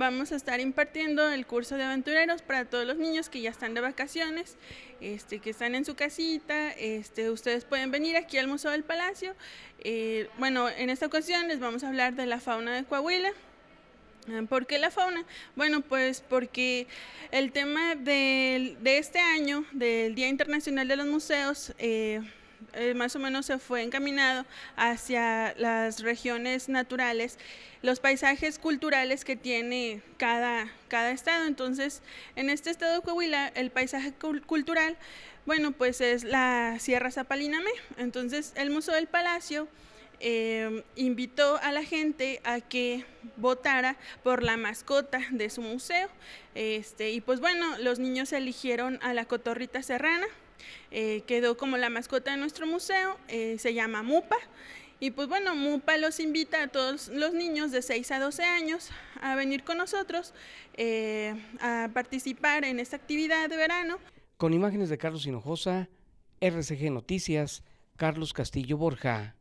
vamos a estar impartiendo el curso de aventureros para todos los niños que ya están de vacaciones, este, que están en su casita. Este, ustedes pueden venir aquí al Museo del Palacio. Eh, bueno, en esta ocasión les vamos a hablar de la fauna de Coahuila. Ah, ¿Por qué la fauna? Bueno, pues porque el tema de, este año, del Día Internacional de los Museos, eh, eh, más o menos se fue encaminado hacia las regiones naturales, los paisajes culturales que tiene cada, cada estado. Entonces, en este estado de Coahuila, el paisaje cultural, bueno, pues es la Sierra Zapalinamé. Entonces, el Museo del Palacio... Eh, invitó a la gente a que votara por la mascota de su museo. Este, y pues bueno, los niños eligieron a la cotorrita serrana, eh, quedó como la mascota de nuestro museo, eh, se llama Mupa. Y pues bueno, Mupa los invita a todos los niños de 6 a 12 años a venir con nosotros eh, a participar en esta actividad de verano. Con imágenes de Carlos Hinojosa, RCG Noticias, Carlos Castillo Borja.